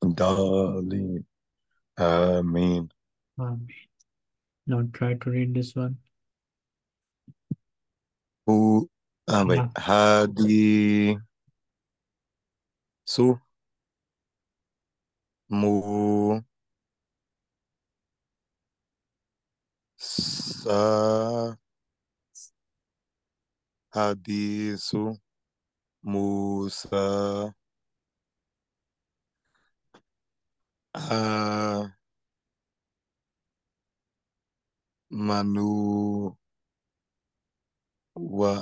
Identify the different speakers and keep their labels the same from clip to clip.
Speaker 1: Darling. Amen. Amen. Now try to read this one. Who uh, wait, Hadi Su Mu Sa Hadisu Musa Eh, manu wa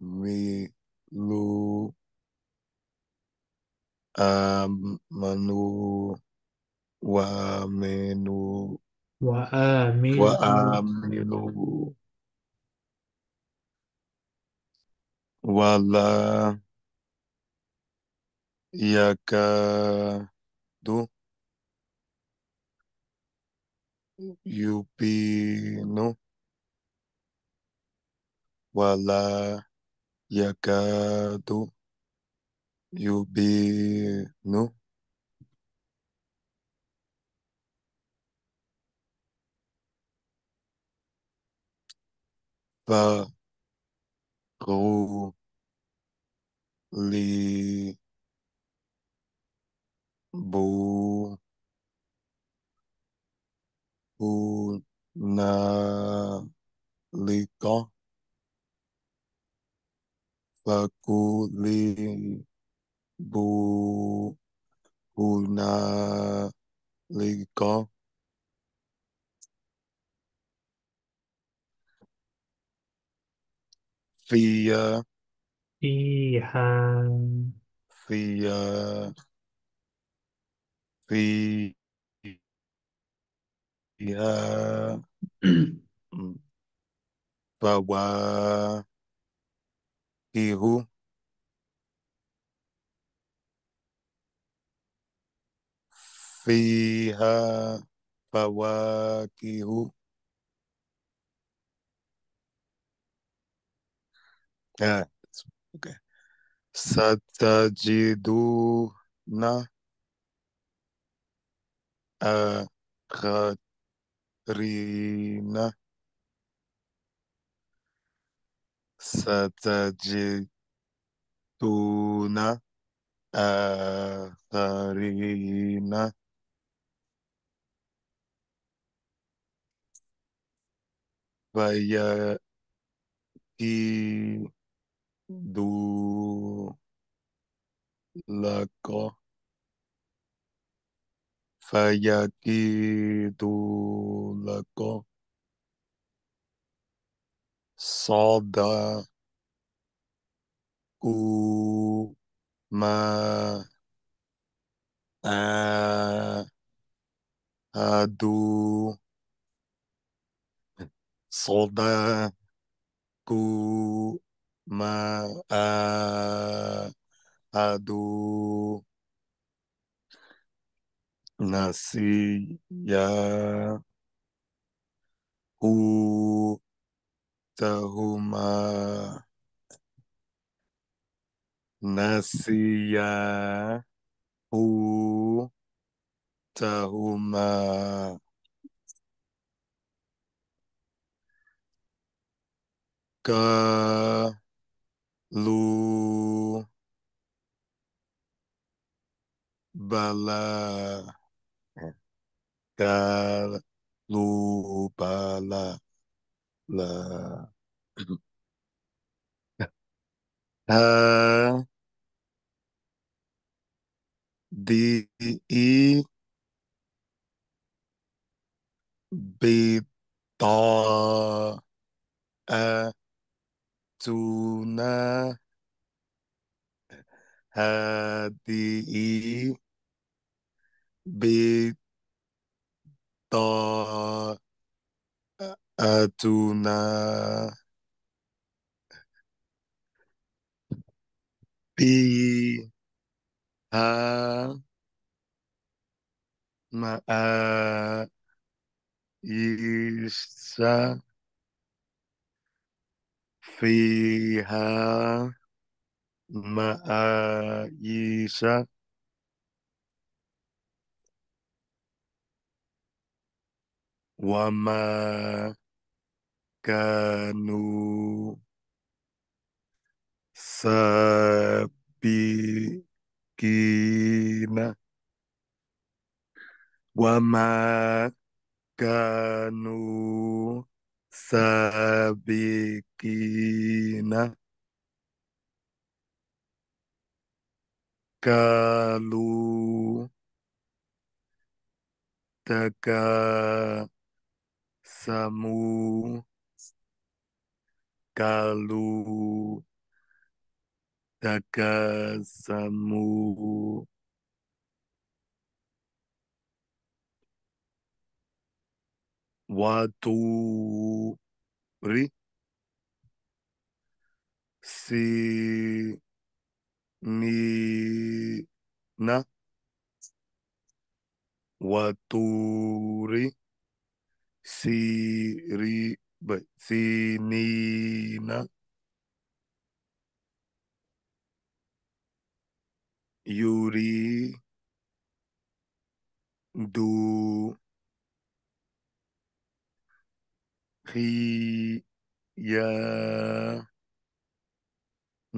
Speaker 1: amilu amanu wa menu wa amilu wa amilu wala du yubinu wala yakadu yubinu fa li li bu bu na li con phi ờ, phi ha phi ờ, phi ờ, ha và qua فيها فواكه Yeah, okay. Satajiduna akharina Satajiduna akharina vai uh, di do la go faya di do la go sada ku ma a adu Soda, ku ma a adu nasi ya u tahuma ya, u tahuma ke bala ka bala la ha di bi ta a tuna hadi bi uh, ta atuna bi ha ma a isa fiha ma'ayisa wa ma kanu sabikina wa ma kanu sabikina kalu taka samu kalu taka samu watu ri si na watu ri si ri ba si yuri do Ri ya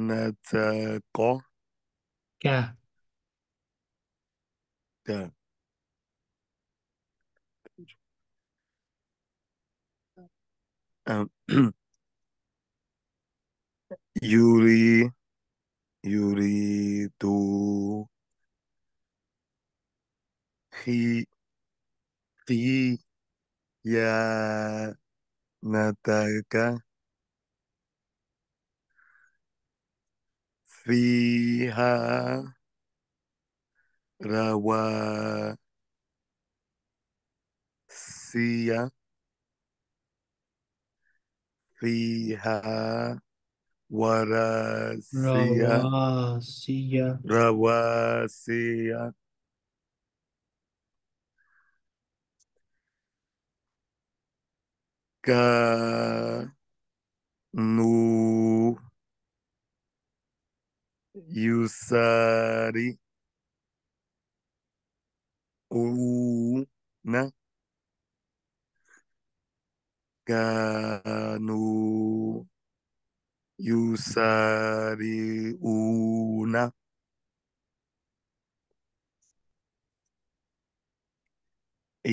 Speaker 1: nata ko ya ya Yuri Yuri tu Hi Hi Ya Nataka fiha rawa siya fiha Rawa. rawasiya que nu yusari una kanu yusari una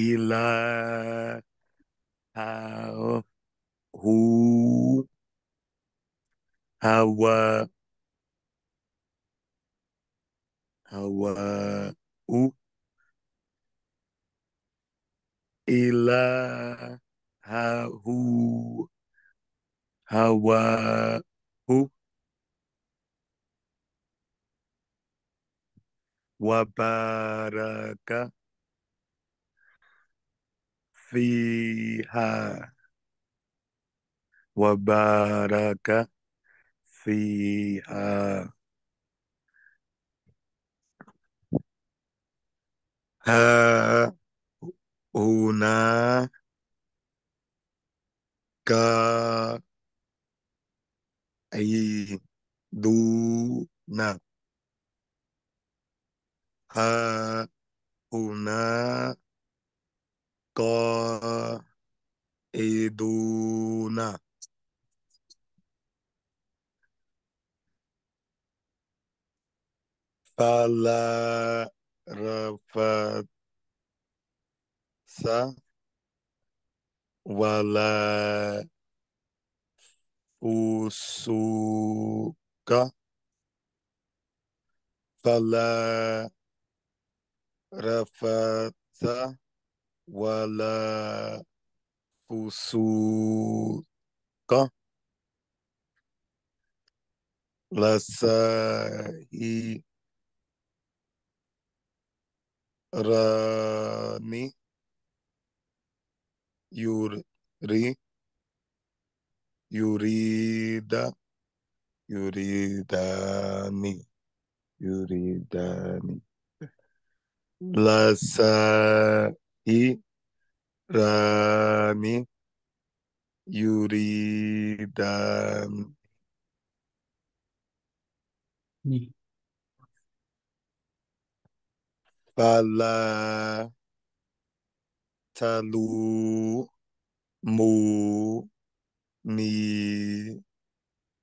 Speaker 1: ila who our our who ila who hawa who uh, wabaraka fiha وبارك فيها ها هنا أي دونا ها هنا أي دونا فالفرنسا ولا فسوق فلا رفث ولا فسوق لسه Rani Yuri Yurida Yuridani Yuridani Lasai Rani Yuridani Nih. فلا تلوموني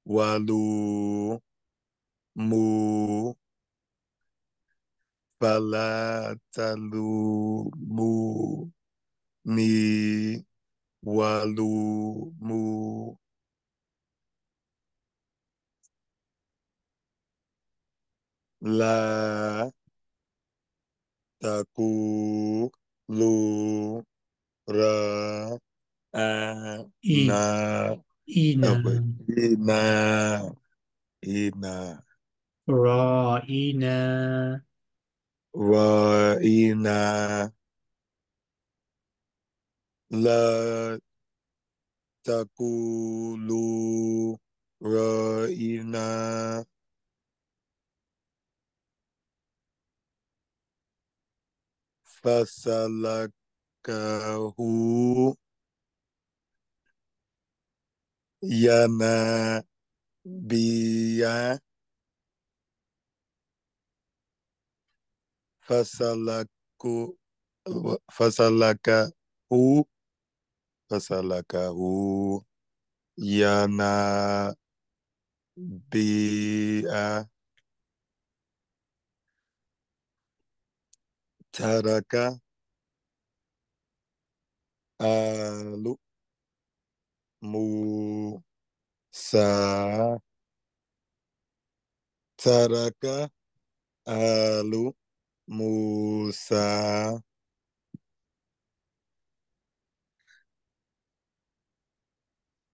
Speaker 1: ولوموا فلا تلوموني ولوموا لا ta cu lu ra a à, na ina ina ina ra ina ra ina la ta cu lu ra ina fasalakahu yana biya fasalaku fasalakahu fasalakahu yana biya Taraka alu Musa Taraka alu Musa